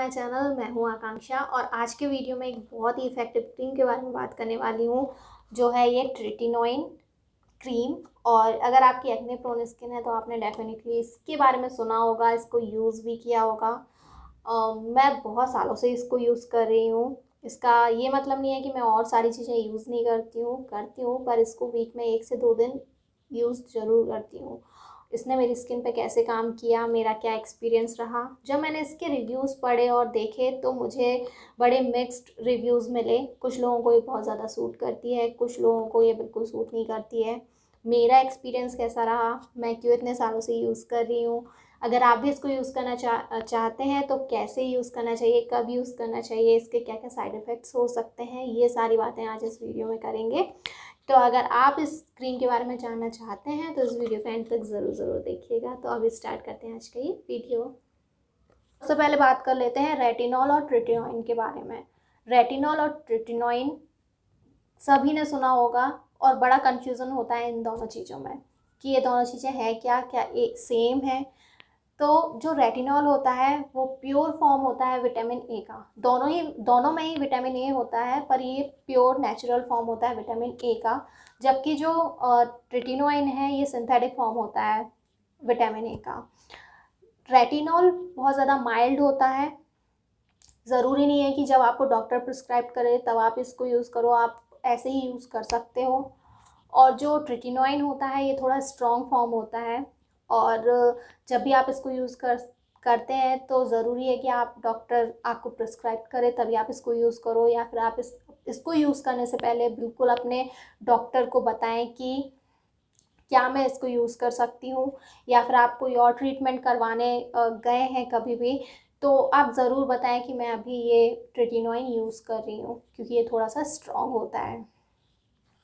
my channel मैं हूँ आकांक्षा और आज के वीडियो में एक बहुत ही इफ़ेक्टिव क्रीम के बारे में बात करने वाली हूँ जो है ये ट्रिटिनोइन क्रीम और अगर आपकी एक्ने प्रोन स्किन है तो आपने डेफिनेटली इसके बारे में सुना होगा इसको यूज़ भी किया होगा आ, मैं बहुत सालों से इसको यूज़ कर रही हूँ इसका ये मतलब नहीं है कि मैं और सारी चीज़ें यूज़ नहीं करती हूँ करती हूँ पर इसको वीक में एक से दो दिन यूज़ ज़रूर करती हूँ इसने मेरी स्किन पे कैसे काम किया मेरा क्या एक्सपीरियंस रहा जब मैंने इसके रिव्यूज़ पढ़े और देखे तो मुझे बड़े मिक्स्ड रिव्यूज़ मिले कुछ लोगों को ये बहुत ज़्यादा सूट करती है कुछ लोगों को ये बिल्कुल सूट नहीं करती है मेरा एक्सपीरियंस कैसा रहा मैं क्यों इतने सालों से यूज़ कर रही हूँ अगर आप भी इसको यूज़ करना चाह चाहते हैं तो कैसे यूज़ करना चाहिए कब यूज़ करना चाहिए इसके क्या क्या साइड इफ़ेक्ट्स हो सकते हैं ये सारी बातें आज इस वीडियो में करेंगे तो अगर आप इस क्रीम के बारे में जानना चाहते हैं तो इस वीडियो को एंड तक ज़रूर ज़रूर देखिएगा तो अभी स्टार्ट करते हैं आज का ये वीडियो सबसे पहले बात कर लेते हैं रेटिनॉल और ट्रिटिनोइन के बारे में रेटिनॉल और ट्रिटिनोइन सभी ने सुना होगा और बड़ा कन्फ्यूज़न होता है इन दोनों चीज़ों में कि ये दोनों चीज़ें हैं क्या क्या एक सेम है तो जो रेटिनॉल होता है वो प्योर फॉर्म होता है विटामिन ए का दोनों ही दोनों में ही विटामिन ए होता है पर ये प्योर नेचुरल फॉर्म होता है विटामिन ए का जबकि जो ट्रिटिनोइन है ये सिंथेटिक फॉर्म होता है विटामिन ए का रेटिनॉल बहुत ज़्यादा माइल्ड होता है ज़रूरी नहीं है कि जब आपको डॉक्टर प्रिस्क्राइब करे तब आप इसको यूज़ करो आप ऐसे ही यूज़ कर सकते हो और जो ट्रिटिनोइन होता है ये थोड़ा स्ट्रॉन्ग फॉर्म होता है और जब भी आप इसको यूज़ कर करते हैं तो ज़रूरी है कि आप डॉक्टर आपको प्रिस्क्राइब करें तभी आप इसको यूज़ करो या फिर आप इस इसको यूज़ करने से पहले बिल्कुल अपने डॉक्टर को बताएं कि क्या मैं इसको यूज़ कर सकती हूँ या फिर आप कोई और ट्रीटमेंट करवाने गए हैं कभी भी तो आप ज़रूर बताएं कि मैं अभी ये ट्रिटिनोइन यूज़ कर रही हूँ क्योंकि ये थोड़ा सा स्ट्रॉन्ग होता है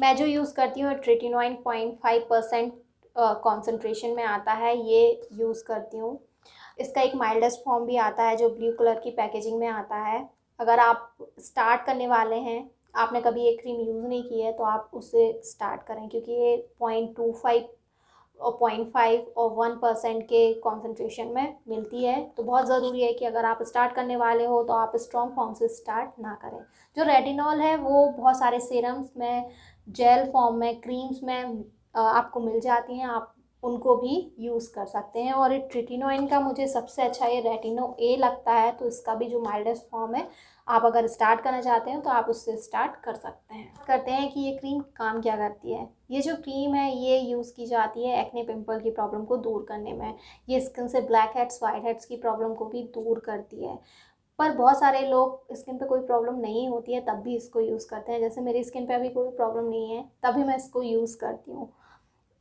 मैं जो यूज़ करती हूँ tretinoin point five percent concentration में आता है ये यूज़ करती हूँ इसका एक माइल्डेस्ट फॉर्म भी आता है जो ब्लू कलर की पैकेजिंग में आता है अगर आप स्टार्ट करने वाले हैं आपने कभी ये क्रीम यूज़ नहीं की है तो आप उससे स्टार्ट करें क्योंकि ये पॉइंट टू फाइव और पॉइंट फाइव और वन परसेंट के कॉन्सेंट्रेशन में मिलती है तो बहुत ज़रूरी है कि अगर आप स्टार्ट करने वाले हो तो आप स्ट्रॉन्ग फॉर्म से स्टार्ट ना करें जो रेटिनॉल है वो बहुत सारे सिरम्स में जेल फॉर्म में क्रीम्स में आपको मिल जाती हैं आप उनको भी यूज़ कर सकते हैं और ट्रिटिनोइन का मुझे सबसे अच्छा ये रेटिनो ए लगता है तो इसका भी जो माइल्डेस्ट फॉर्म है आप अगर स्टार्ट करना चाहते हैं तो आप उससे स्टार्ट कर सकते हैं करते हैं कि ये क्रीम काम क्या करती है ये जो क्रीम है ये यूज़ की जाती है एक्ने पिंपल की प्रॉब्लम को दूर करने में ये स्किन से ब्लैक हेड्स वाइट हेड्स की प्रॉब्लम को भी दूर करती है पर बहुत सारे लोग स्किन पे कोई प्रॉब्लम नहीं होती है तब भी इसको यूज़ करते हैं जैसे मेरी स्किन पे अभी कोई प्रॉब्लम नहीं है तभी मैं इसको यूज़ करती हूँ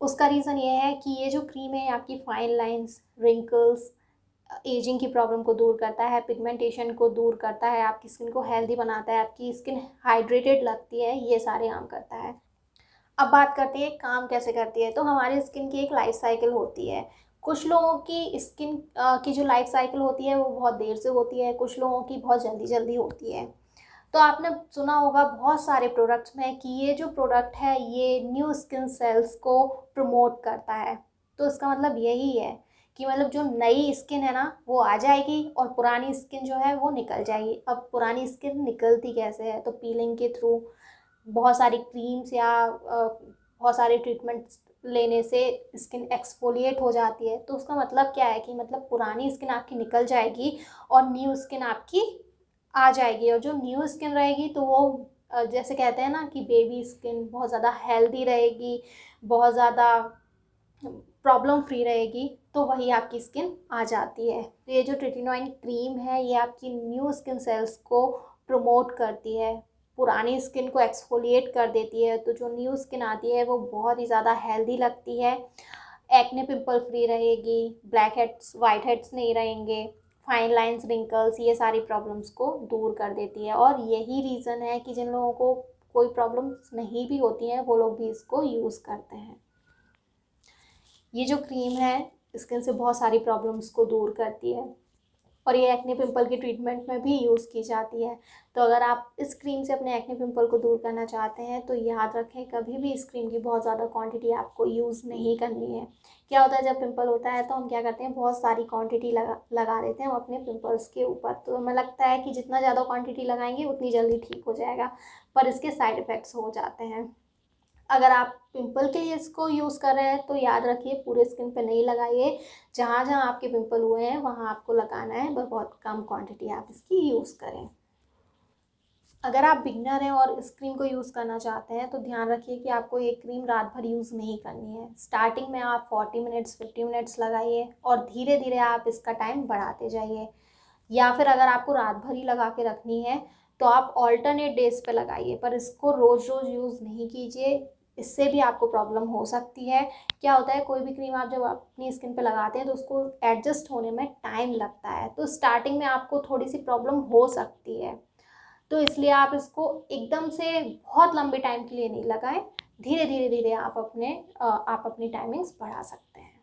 उसका रीज़न ये है कि ये जो क्रीम है आपकी फाइन लाइंस रिंकल्स एजिंग की प्रॉब्लम को दूर करता है पिगमेंटेशन को दूर करता है आपकी स्किन को हेल्दी बनाता है आपकी स्किन हाइड्रेटेड लगती है ये सारे काम करता है अब बात करते हैं काम कैसे करती है तो हमारी स्किन की एक लाइफ साइकिल होती है कुछ लोगों की स्किन की जो लाइफ साइकिल होती है वो बहुत देर से होती है कुछ लोगों की बहुत जल्दी जल्दी होती है तो आपने सुना होगा बहुत सारे प्रोडक्ट्स में कि ये जो प्रोडक्ट है ये न्यू स्किन सेल्स को प्रमोट करता है तो इसका मतलब यही है कि मतलब जो नई स्किन है ना वो आ जाएगी और पुरानी स्किन जो है वो निकल जाएगी अब पुरानी स्किन निकलती कैसे है तो पीलिंग के थ्रू बहुत सारी क्रीम्स या बहुत सारे ट्रीटमेंट्स लेने से स्किन एक्सफोलिएट हो जाती है तो उसका मतलब क्या है कि मतलब पुरानी स्किन आपकी निकल जाएगी और न्यू स्किन आपकी आ जाएगी और जो न्यू स्किन रहेगी तो वो जैसे कहते हैं ना कि बेबी स्किन बहुत ज़्यादा हेल्दी रहेगी बहुत ज़्यादा प्रॉब्लम फ्री रहेगी तो वही आपकी स्किन आ जाती है तो ये जो ट्रिटिनोइन क्रीम है ये आपकी न्यू स्किन सेल्स को प्रमोट करती है पुरानी स्किन को एक्सफोलिएट कर देती है तो जो न्यू स्किन आती है वो बहुत ही ज़्यादा हेल्दी लगती है एक्ने पिंपल फ्री रहेगी ब्लैक हेड्स वाइट हेड्स नहीं रहेंगे फाइन लाइंस रिंकल्स ये सारी प्रॉब्लम्स को दूर कर देती है और यही रीज़न है कि जिन लोगों को कोई प्रॉब्लम्स नहीं भी होती हैं वो लोग भी इसको यूज़ करते हैं ये जो क्रीम है स्किन से बहुत सारी प्रॉब्लम्स को दूर करती है और ये एक्ने पिंपल की ट्रीटमेंट में भी यूज़ की जाती है तो अगर आप इस क्रीम से अपने एक्ने पिंपल को दूर करना चाहते हैं तो याद रखें कभी भी इस क्रीम की बहुत ज़्यादा क्वांटिटी आपको यूज़ नहीं करनी है क्या होता है जब पिंपल होता है तो हम क्या करते हैं बहुत सारी क्वांटिटी लगा लगा देते हैं हम अपने पिंपल्स के ऊपर तो हमें लगता है कि जितना ज़्यादा क्वांटिटी लगाएंगे उतनी जल्दी ठीक हो जाएगा पर इसके साइड इफ़ेक्ट्स हो जाते हैं अगर आप पिंपल के लिए इसको यूज़ कर रहे हैं तो याद रखिए पूरे स्किन पे नहीं लगाइए जहाँ जहाँ आपके पिंपल हुए हैं वहाँ आपको लगाना है बस बहुत कम क्वांटिटी आप इसकी यूज़ करें अगर आप बिगनर हैं और इस क्रीम को यूज़ करना चाहते हैं तो ध्यान रखिए कि आपको ये क्रीम रात भर यूज़ नहीं करनी है स्टार्टिंग में आप फोर्टी मिनट्स फिफ्टी मिनट्स लगाइए और धीरे धीरे आप इसका टाइम बढ़ाते जाइए या फिर अगर आपको रात भर ही लगा के रखनी है तो आप ऑल्टरनेट डेज पे लगाइए पर इसको रोज़ रोज़ यूज़ नहीं कीजिए इससे भी आपको प्रॉब्लम हो सकती है क्या होता है कोई भी क्रीम आप जब अपनी स्किन पे लगाते हैं तो उसको एडजस्ट होने में टाइम लगता है तो स्टार्टिंग में आपको थोड़ी सी प्रॉब्लम हो सकती है तो इसलिए आप इसको एकदम से बहुत लंबे टाइम के लिए नहीं लगाएं धीरे धीरे धीरे आप अपने आप अपनी टाइमिंग्स बढ़ा सकते हैं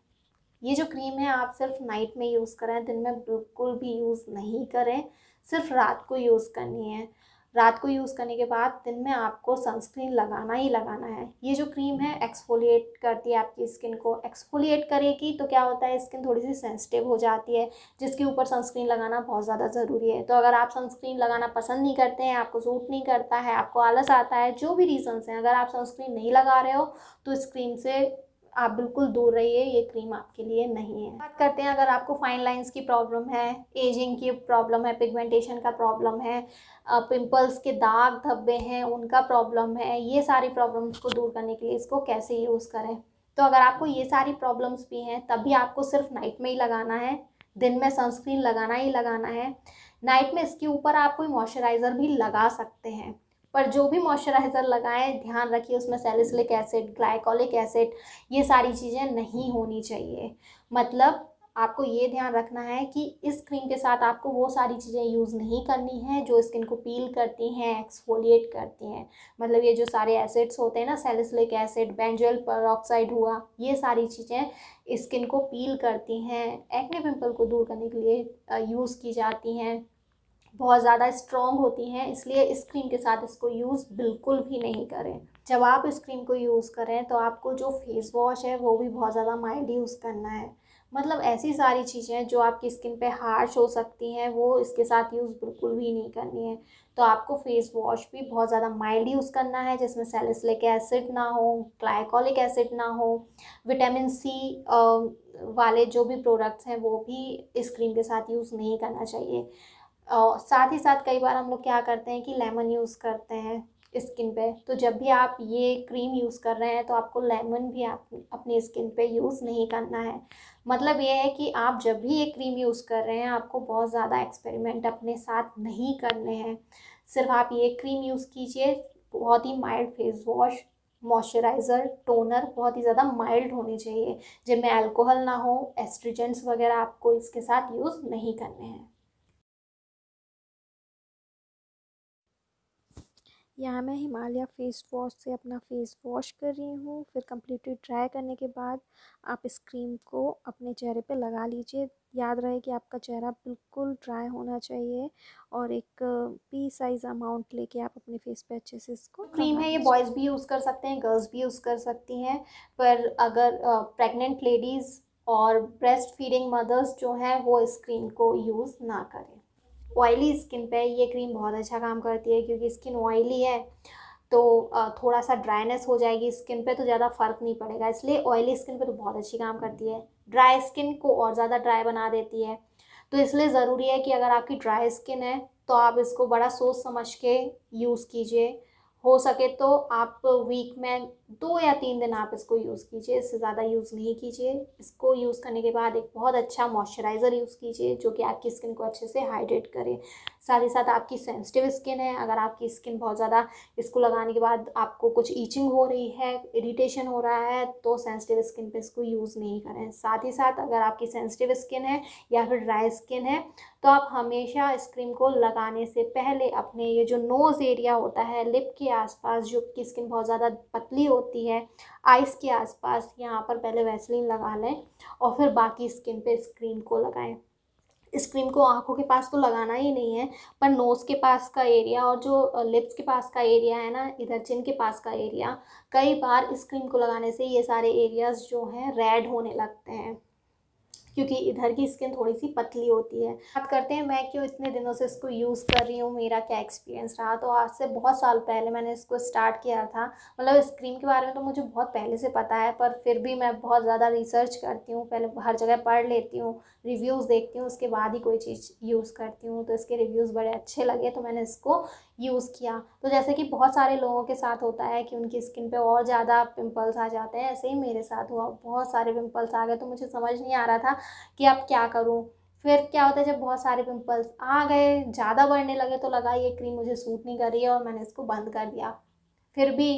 ये जो क्रीम है आप सिर्फ नाइट में यूज़ करें दिन में बिल्कुल भी यूज़ नहीं करें सिर्फ रात को यूज़ करनी है रात को यूज़ करने के बाद दिन में आपको सनस्क्रीन लगाना ही लगाना है ये जो क्रीम है एक्सफोलिएट करती है आपकी स्किन को एक्सफोलिएट करेगी तो क्या होता है स्किन थोड़ी सी सेंसिटिव हो जाती है जिसके ऊपर सनस्क्रीन लगाना बहुत ज़्यादा ज़रूरी है तो अगर आप सनस्क्रीन लगाना पसंद नहीं करते हैं आपको सूट नहीं करता है आपको आलस आता है जो भी रीज़न्स हैं अगर आप सनस्क्रीन नहीं लगा रहे हो तो इस क्रीम से आप बिल्कुल दूर रहिए ये क्रीम आपके लिए नहीं है बात करते हैं अगर आपको फाइन लाइंस की प्रॉब्लम है एजिंग की प्रॉब्लम है पिगमेंटेशन का प्रॉब्लम है पिंपल्स के दाग धब्बे हैं उनका प्रॉब्लम है ये सारी प्रॉब्लम्स को दूर करने के लिए इसको कैसे यूज़ करें तो अगर आपको ये सारी प्रॉब्लम्स भी हैं तब भी आपको सिर्फ नाइट में ही लगाना है दिन में सनस्क्रीन लगाना ही लगाना है नाइट में इसके ऊपर आप कोई मॉइस्चराइज़र भी लगा सकते हैं पर जो भी मॉइस्चराइज़र लगाएं ध्यान रखिए उसमें सेलिसलिक एसिड ग्लाइकोलिक एसिड ये सारी चीज़ें नहीं होनी चाहिए मतलब आपको ये ध्यान रखना है कि इस क्रीम के साथ आपको वो सारी चीज़ें यूज़ नहीं करनी है जो स्किन को पील करती हैं एक्सफोलिएट करती हैं मतलब ये जो सारे एसिड्स होते हैं ना सेलिसलिक एसिड बेंजल परऑक्साइड हुआ ये सारी चीज़ें स्किन को पील करती हैं एक्ने पिंपल को दूर करने के लिए यूज़ uh, की जाती हैं बहुत ज़्यादा स्ट्रॉन्ग होती हैं इसलिए इस क्रीम के साथ इसको यूज़ बिल्कुल भी नहीं करें जब आप इस क्रीम को यूज़ करें तो आपको जो फेस वॉश है वो भी बहुत ज़्यादा माइल्ड यूज़ करना है मतलब ऐसी सारी चीज़ें जो आपकी स्किन पे हार्श हो सकती हैं वो इसके साथ यूज़ बिल्कुल भी नहीं करनी है तो आपको फेस वॉश भी बहुत ज़्यादा माइल्ड यूज़ करना है जिसमें सेलिसलिक एसिड ना हो क्लाइकोलिक एसिड ना हो विटामिन सी वाले जो भी प्रोडक्ट्स हैं वो भी इस क्रीम के साथ यूज़ नहीं करना चाहिए और साथ ही साथ कई बार हम लोग क्या करते हैं कि लेमन यूज़ करते हैं स्किन पे तो जब भी आप ये क्रीम यूज़ कर रहे हैं तो आपको लेमन भी आप अपनी स्किन पे यूज़ नहीं करना है मतलब ये है कि आप जब भी ये क्रीम यूज़ कर रहे हैं आपको बहुत ज़्यादा एक्सपेरिमेंट अपने साथ नहीं करने हैं सिर्फ आप ये क्रीम यूज़ कीजिए बहुत ही mild face wash moisturiser toner बहुत ही ज़्यादा माइल्ड होने चाहिए जिनमें अल्कोहल ना हो एस्ट्रीजेंट्स वगैरह आपको इसके साथ यूज़ नहीं करने हैं यहाँ मैं हिमालय फेस वॉश से अपना फेस वॉश कर रही हूँ फिर कम्प्लीटली ड्राई करने के बाद आप इस क्रीम को अपने चेहरे पे लगा लीजिए याद रहे कि आपका चेहरा बिल्कुल ड्राई होना चाहिए और एक पी साइज़ अमाउंट लेके आप अपने फेस पे अच्छे से इसको क्रीम है ये बॉयज़ भी यूज़ कर सकते हैं गर्ल्स भी यूज़ कर सकती हैं पर अगर प्रेगनेंट uh, लेडीज़ और ब्रेस्ट फीडिंग मदर्स जो हैं वो इस क्रीम को यूज़ ना करें ऑयली स्किन पे ये क्रीम बहुत अच्छा काम करती है क्योंकि स्किन ऑयली है तो थोड़ा सा ड्राइनेस हो जाएगी स्किन पे तो ज़्यादा फ़र्क नहीं पड़ेगा इसलिए ऑयली स्किन पे तो बहुत अच्छी काम करती है ड्राई स्किन को और ज़्यादा ड्राई बना देती है तो इसलिए ज़रूरी है कि अगर आपकी ड्राई स्किन है तो आप इसको बड़ा सोच समझ के यूज़ कीजिए हो सके तो आप वीक में दो या तीन दिन आप इसको यूज़ कीजिए इससे ज़्यादा यूज़ नहीं कीजिए इसको यूज़ करने के बाद एक बहुत अच्छा मॉइस्चराइज़र यूज़ कीजिए जो कि आपकी स्किन को अच्छे से हाइड्रेट करे साथ ही साथ आपकी सेंसिटिव स्किन है अगर आपकी स्किन बहुत ज़्यादा इसको लगाने के बाद आपको कुछ ईचिंग हो रही है इरीटेशन हो रहा है तो सेंसिटिव स्किन पर इसको यूज़ नहीं करें साथ ही साथ अगर आपकी सेंसिटिव स्किन है या फिर ड्राई स्किन है तो आप हमेशा इस क्रीम को लगाने से पहले अपने ये जो नोज़ एरिया होता है लिप के आसपास जो की स्किन बहुत ज़्यादा पतली होती है आइज़ के आसपास यहाँ पर पहले वैसलिन लगा लें और फिर बाकी स्किन पे इस क्रीम को लगाएं इस क्रीम को आँखों के पास तो लगाना ही नहीं है पर नोज़ के पास का एरिया और जो लिप्स के पास का एरिया है ना इधर चिन के पास का एरिया कई बार इस क्रीम को लगाने से ये सारे एरियाज़ जो हैं रेड होने लगते हैं क्योंकि इधर की स्किन थोड़ी सी पतली होती है बात करते हैं मैं क्यों इतने दिनों से इसको यूज़ कर रही हूँ मेरा क्या एक्सपीरियंस रहा तो आज से बहुत साल पहले मैंने इसको स्टार्ट किया था मतलब इस क्रीम के बारे में तो मुझे बहुत पहले से पता है पर फिर भी मैं बहुत ज़्यादा रिसर्च करती हूँ पहले हर जगह पढ़ लेती हूँ रिव्यूज़ देखती हूँ उसके बाद ही कोई चीज़ यूज़ करती हूँ तो इसके रिव्यूज़ बड़े अच्छे लगे तो मैंने इसको यूज़ किया तो जैसे कि बहुत सारे लोगों के साथ होता है कि उनकी स्किन पे और ज़्यादा पिंपल्स आ जाते हैं ऐसे ही मेरे साथ हुआ बहुत सारे पिंपल्स आ गए तो मुझे समझ नहीं आ रहा था कि अब क्या करूँ फिर क्या होता है जब बहुत सारे पिम्पल्स आ गए ज़्यादा बढ़ने लगे तो लगा ये क्रीम मुझे सूट नहीं कर रही है और मैंने इसको बंद कर दिया फिर भी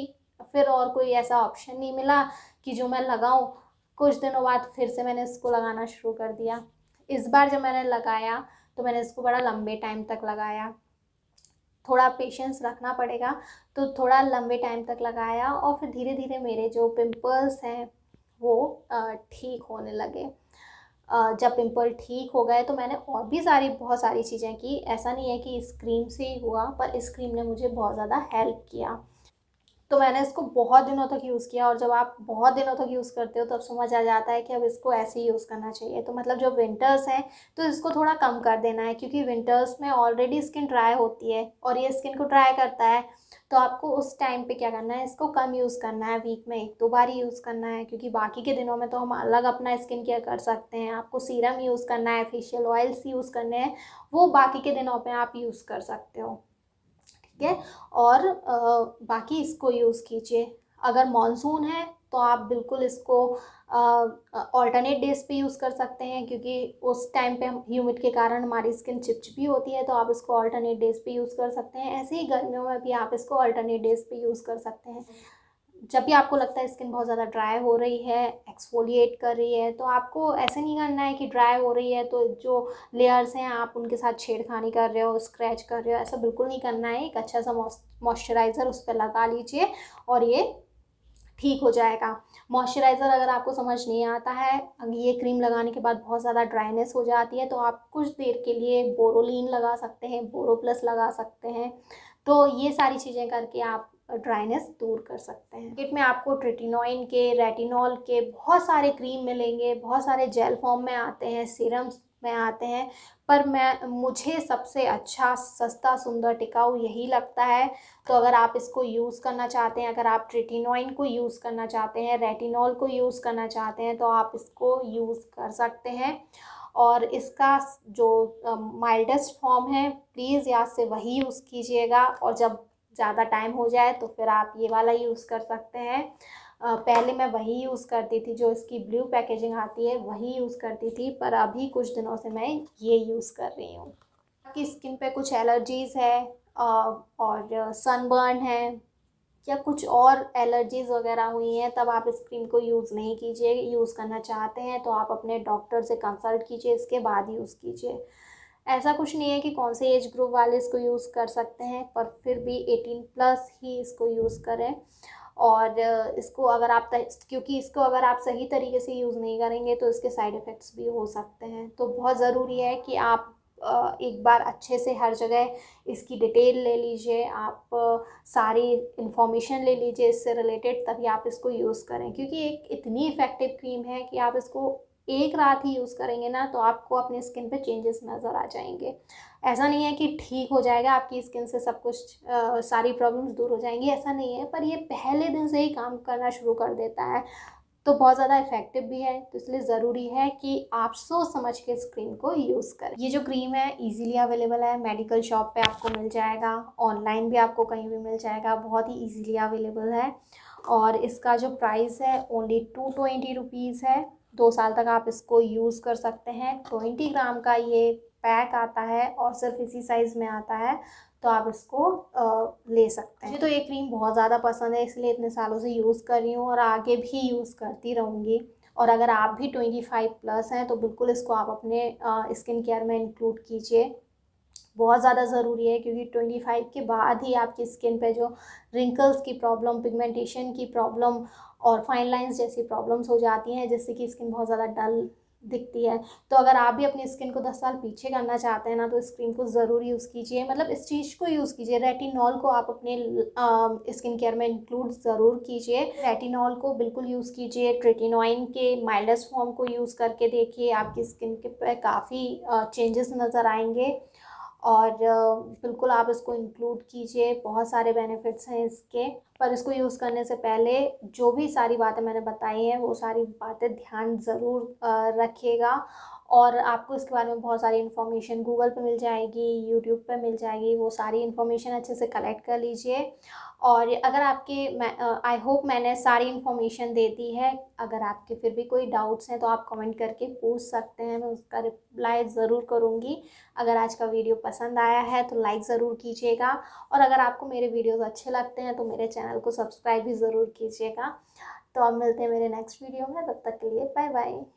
फिर और कोई ऐसा ऑप्शन नहीं मिला कि जो मैं लगाऊँ कुछ दिनों बाद फिर से मैंने इसको लगाना शुरू कर दिया इस बार जब मैंने लगाया तो मैंने इसको बड़ा लंबे टाइम तक लगाया थोड़ा पेशेंस रखना पड़ेगा तो थोड़ा लंबे टाइम तक लगाया और फिर धीरे धीरे मेरे जो पिंपल्स हैं वो ठीक होने लगे जब पिंपल ठीक हो गए तो मैंने और भी सारी बहुत सारी चीज़ें की ऐसा नहीं है कि इस क्रीम से ही हुआ पर इस क्रीम ने मुझे बहुत ज़्यादा हेल्प किया तो मैंने इसको बहुत दिनों तक यूज़ किया और जब आप बहुत दिनों तक यूज़ करते हो तब तो समझ आ जाता है कि अब इसको ऐसे ही यूज़ करना चाहिए तो मतलब जब विंटर्स हैं तो इसको थोड़ा कम कर देना है क्योंकि विंटर्स में ऑलरेडी स्किन ड्राई होती है और ये स्किन को ड्राई करता है तो आपको उस टाइम पे क्या करना है इसको कम यूज़ करना है वीक में एक दो बार ही यूज़ करना है क्योंकि बाकी के दिनों में तो हम अलग अपना स्किन केयर कर सकते हैं आपको सीरम यूज़ करना है फेशियल ऑयल्स यूज़ करने हैं वो बाकी के दिनों पर आप यूज़ कर सकते हो ठीक है और आ, बाकी इसको यूज़ कीजिए अगर मानसून है तो आप बिल्कुल इसको ऑल्टरनेट डेज पे यूज़ कर सकते हैं क्योंकि उस टाइम पे ह्यूमिड के कारण हमारी स्किन चिपचिपी होती है तो आप इसको ऑल्टरनेट डेज पे यूज़ कर सकते हैं ऐसे ही गर्मियों में भी आप इसको ऑल्टरनेट डेज पे यूज़ कर सकते हैं जब भी आपको लगता है स्किन बहुत ज़्यादा ड्राई हो रही है एक्सफोलिएट कर रही है तो आपको ऐसे नहीं करना है कि ड्राई हो रही है तो जो लेयर्स हैं आप उनके साथ छेड़खानी कर रहे हो स्क्रैच कर रहे हो ऐसा बिल्कुल नहीं करना है एक अच्छा सा मॉइस्चराइज़र उस पर लगा लीजिए और ये ठीक हो जाएगा मॉइस्चराइज़र अगर आपको समझ नहीं आता है अगर ये क्रीम लगाने के बाद बहुत ज़्यादा ड्राइनेस हो जाती है तो आप कुछ देर के लिए बोरोलिन लगा सकते हैं बोरो प्लस लगा सकते हैं तो ये सारी चीज़ें करके आप ड्राइनेस दूर कर सकते हैं किट में आपको ट्रिटिनोइन के रेटिनॉल के बहुत सारे क्रीम मिलेंगे बहुत सारे जेल फॉर्म में आते हैं सीरम्स में आते हैं पर मैं मुझे सबसे अच्छा सस्ता सुंदर टिकाऊ यही लगता है तो अगर आप इसको यूज़ करना चाहते हैं अगर आप ट्रिटिनोइन को यूज़ करना चाहते हैं रेटिनॉल को यूज़ करना चाहते हैं तो आप इसको यूज़ कर सकते हैं और इसका जो माइल्डेस्ट फॉर्म है प्लीज़ याद से वही यूज़ कीजिएगा और जब ज़्यादा टाइम हो जाए तो फिर आप ये वाला यूज़ कर सकते हैं पहले मैं वही यूज़ करती थी जो इसकी ब्लू पैकेजिंग आती है वही यूज़ करती थी पर अभी कुछ दिनों से मैं ये यूज़ कर रही हूँ आपकी स्किन पे कुछ एलर्जीज़ है और सनबर्न है या कुछ और एलर्जीज़ वगैरह हुई हैं तब आप इस क्रीम को यूज़ नहीं कीजिए यूज़ करना चाहते हैं तो आप अपने डॉक्टर से कंसल्ट कीजिए इसके बाद यूज़ कीजिए ऐसा कुछ नहीं है कि कौन से एज ग्रुप वाले इसको यूज़ कर सकते हैं पर फिर भी एटीन प्लस ही इसको यूज़ करें और इसको अगर आप क्योंकि इसको अगर आप सही तरीके से यूज़ नहीं करेंगे तो इसके साइड इफ़ेक्ट्स भी हो सकते हैं तो बहुत ज़रूरी है कि आप एक बार अच्छे से हर जगह इसकी डिटेल ले लीजिए आप सारी इन्फॉर्मेशन ले लीजिए इससे रिलेटेड तभी आप इसको यूज़ करें क्योंकि एक इतनी इफ़ेक्टिव क्रीम है कि आप इसको एक रात ही यूज़ करेंगे ना तो आपको अपनी स्किन पे चेंजेस नज़र आ जाएंगे ऐसा नहीं है कि ठीक हो जाएगा आपकी स्किन से सब कुछ आ, सारी प्रॉब्लम्स दूर हो जाएंगी ऐसा नहीं है पर ये पहले दिन से ही काम करना शुरू कर देता है तो बहुत ज़्यादा इफेक्टिव भी है तो इसलिए ज़रूरी है कि आप सोच समझ के इस क्रीम को यूज़ करें ये जो क्रीम है इजीली अवेलेबल है मेडिकल शॉप पे आपको मिल जाएगा ऑनलाइन भी आपको कहीं भी मिल जाएगा बहुत ही इजीली अवेलेबल है और इसका जो प्राइस है ओनली टू ट्वेंटी रुपीज़ है दो साल तक आप इसको यूज़ कर सकते हैं ट्वेंटी ग्राम का ये पैक आता है और सिर्फ इसी साइज़ में आता है तो आप इसको आ, ले सकते हैं मुझे तो ये क्रीम बहुत ज़्यादा पसंद है इसलिए इतने सालों से यूज़ कर रही हूँ और आगे भी यूज़ करती रहूँगी और अगर आप भी ट्वेंटी फाइव प्लस हैं तो बिल्कुल इसको आप अपने स्किन केयर में इंक्लूड कीजिए बहुत ज़्यादा ज़रूरी है क्योंकि ट्वेंटी फाइव के बाद ही आपकी स्किन पे जो रिंकल्स की प्रॉब्लम पिगमेंटेशन की प्रॉब्लम और फाइन लाइंस जैसी प्रॉब्लम्स हो जाती हैं जिससे कि स्किन बहुत ज़्यादा डल दिखती है तो अगर आप भी अपनी स्किन को दस साल पीछे करना चाहते हैं ना तो इस क्रीम को ज़रूर यूज़ कीजिए मतलब इस चीज़ को यूज़ कीजिए रेटिनॉल को आप अपने स्किन केयर में इंक्लूड ज़रूर कीजिए रेटिनॉल को बिल्कुल यूज़ कीजिए ट्रेटिनोइन के माइल्डेस्ट फॉर्म को यूज़ करके देखिए आपकी स्किन के पे काफ़ी चेंजेस नज़र आएंगे और बिल्कुल आप इसको इंक्लूड कीजिए बहुत सारे बेनिफिट्स हैं इसके पर इसको यूज़ करने से पहले जो भी सारी बातें मैंने बताई हैं वो सारी बातें ध्यान ज़रूर रखिएगा और आपको इसके बारे में बहुत सारी इन्फॉर्मेशन गूगल पे मिल जाएगी यूट्यूब पे मिल जाएगी वो सारी इन्फॉर्मेशन अच्छे से कलेक्ट कर लीजिए और अगर आपके आई होप मैंने सारी इन्फॉर्मेशन दे दी है अगर आपके फिर भी कोई डाउट्स हैं तो आप कमेंट करके पूछ सकते हैं मैं उसका रिप्लाई ज़रूर करूँगी अगर आज का वीडियो पसंद आया है तो लाइक ज़रूर कीजिएगा और अगर आपको मेरे वीडियोज़ अच्छे लगते हैं तो मेरे चैनल को सब्सक्राइब भी ज़रूर कीजिएगा तो अब मिलते हैं मेरे नेक्स्ट वीडियो में तब तक के लिए बाय बाय